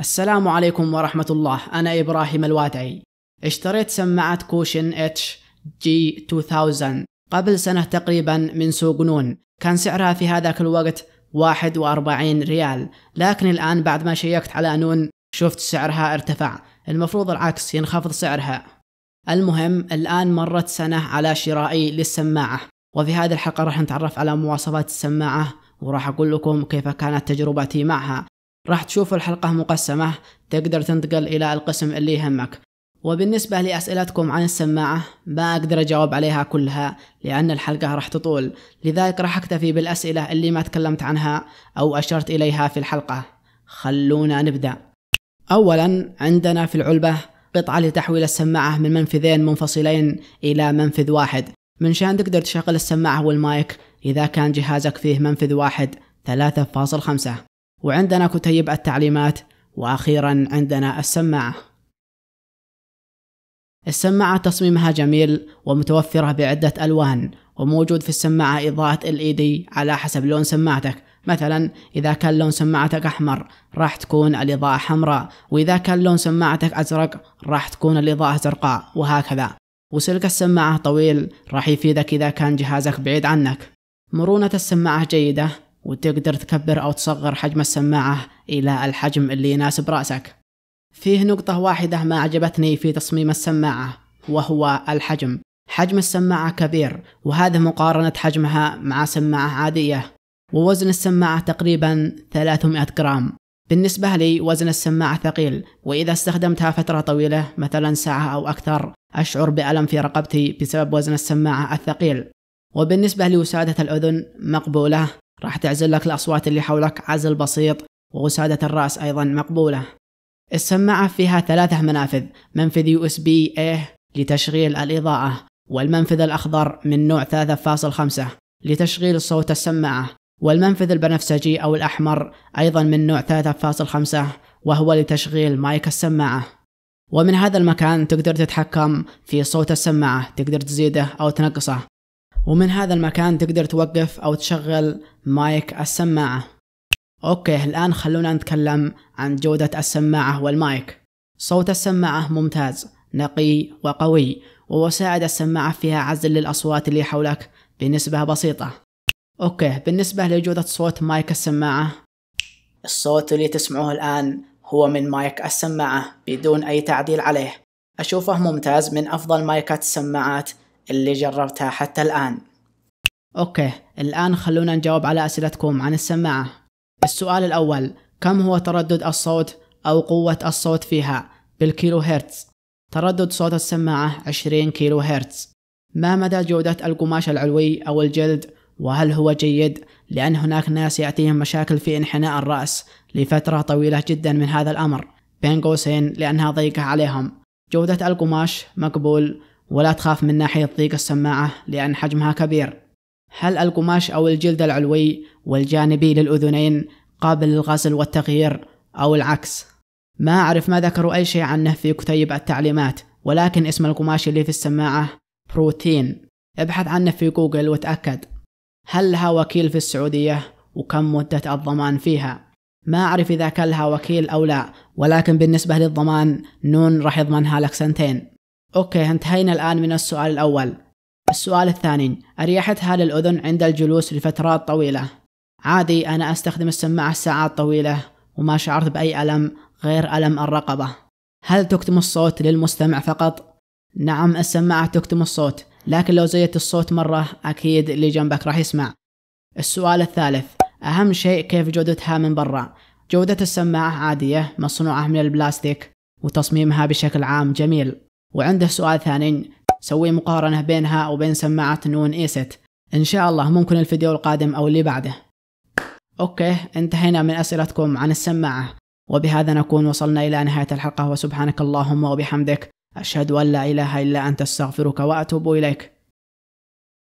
السلام عليكم ورحمة الله أنا إبراهيم الوادعي اشتريت سماعة كوشن اتش جي 2000 قبل سنة تقريبا من سوق نون كان سعرها في هذاك الوقت 41 ريال لكن الآن بعد ما شيكت على نون شفت سعرها ارتفع المفروض العكس ينخفض سعرها المهم الآن مرت سنة على شرائي للسماعة وفي هذه الحلقة راح نتعرف على مواصفات السماعة وراح أقول لكم كيف كانت تجربتي معها راح تشوف الحلقة مقسمة تقدر تنتقل إلى القسم اللي يهمك وبالنسبة لأسئلتكم عن السماعة ما أقدر أجاوب عليها كلها لأن الحلقة راح تطول لذلك راح أكتفي بالأسئلة اللي ما تكلمت عنها أو أشرت إليها في الحلقة خلونا نبدأ أولا عندنا في العلبة قطعة لتحويل السماعة من منفذين منفصلين إلى منفذ واحد من شان تقدر تشغل السماعة والمايك إذا كان جهازك فيه منفذ واحد 3.5 وعندنا كتيب التعليمات وأخيرا عندنا السماعة السماعة تصميمها جميل ومتوفرة بعدة ألوان وموجود في السماعة إضاءة LED على حسب لون سماعتك مثلا إذا كان لون سماعتك أحمر راح تكون الإضاءة حمراء وإذا كان لون سماعتك أزرق راح تكون الإضاءة زرقاء وهكذا وسلك السماعة طويل راح يفيدك إذا كان جهازك بعيد عنك مرونة السماعة جيدة وتقدر تكبر أو تصغر حجم السماعة إلى الحجم اللي يناسب رأسك فيه نقطة واحدة ما عجبتني في تصميم السماعة وهو الحجم حجم السماعة كبير وهذا مقارنة حجمها مع سماعة عادية ووزن السماعة تقريبا 300 جرام بالنسبة لي وزن السماعة ثقيل وإذا استخدمتها فترة طويلة مثلا ساعة أو أكثر أشعر بألم في رقبتي بسبب وزن السماعة الثقيل وبالنسبة لوسادة الأذن مقبولة راح تعزل لك الأصوات اللي حولك عزل بسيط ووسادة الرأس أيضا مقبولة السماعة فيها ثلاثة منافذ منفذ يو اس بي A لتشغيل الإضاءة والمنفذ الأخضر من نوع 3.5 لتشغيل صوت السماعة والمنفذ البنفسجي أو الأحمر أيضا من نوع 3.5 وهو لتشغيل مايك السماعة ومن هذا المكان تقدر تتحكم في صوت السماعة تقدر تزيده أو تنقصه ومن هذا المكان تقدر توقف أو تشغل مايك السماعة أوكي الآن خلونا نتكلم عن جودة السماعة والمايك صوت السماعة ممتاز نقي وقوي ووسائد السماعة فيها عزل للأصوات اللي حولك بنسبة بسيطة أوكي بالنسبة لجودة صوت مايك السماعة الصوت اللي تسمعوه الآن هو من مايك السماعة بدون أي تعديل عليه أشوفه ممتاز من أفضل مايكات السماعات اللي جربتها حتى الآن أوكي الآن خلونا نجاوب على أسئلتكم عن السماعة السؤال الأول كم هو تردد الصوت أو قوة الصوت فيها بالكيلو هرتز تردد صوت السماعة 20 كيلو هرتز ما مدى جودة القماش العلوي أو الجلد وهل هو جيد لأن هناك ناس يأتيهم مشاكل في انحناء الرأس لفترة طويلة جدا من هذا الأمر بين قوسين لأنها ضيقة عليهم جودة القماش مقبول ولا تخاف من ناحية ضيق السماعة لأن حجمها كبير هل القماش أو الجلد العلوي والجانبي للأذنين قابل للغسل والتغيير أو العكس ما أعرف ما ذكروا أي شيء عنه في كتيب التعليمات ولكن اسم القماش اللي في السماعة بروتين ابحث عنه في جوجل وتأكد هل لها وكيل في السعودية وكم مدة الضمان فيها ما أعرف إذا كان لها وكيل أو لا ولكن بالنسبة للضمان نون راح يضمنها لك سنتين أوكي انتهينا الآن من السؤال الأول السؤال الثاني أريحتها للأذن عند الجلوس لفترات طويلة عادي أنا أستخدم السماعة ساعات طويلة وما شعرت بأي ألم غير ألم الرقبة هل تكتم الصوت للمستمع فقط؟ نعم السماعة تكتم الصوت لكن لو زيت الصوت مرة أكيد اللي جنبك راح يسمع السؤال الثالث أهم شيء كيف جودتها من برا جودة السماعة عادية مصنوعة من البلاستيك وتصميمها بشكل عام جميل وعنده سؤال ثاني سوي مقارنة بينها وبين سماعة نون ايست إن شاء الله ممكن الفيديو القادم أو اللي بعده أوكي انتهينا من أسئلتكم عن السماعة وبهذا نكون وصلنا إلى نهاية الحلقة وسبحانك اللهم وبحمدك أشهد أن لا إله إلا أنت أستغفرك وأتوب إليك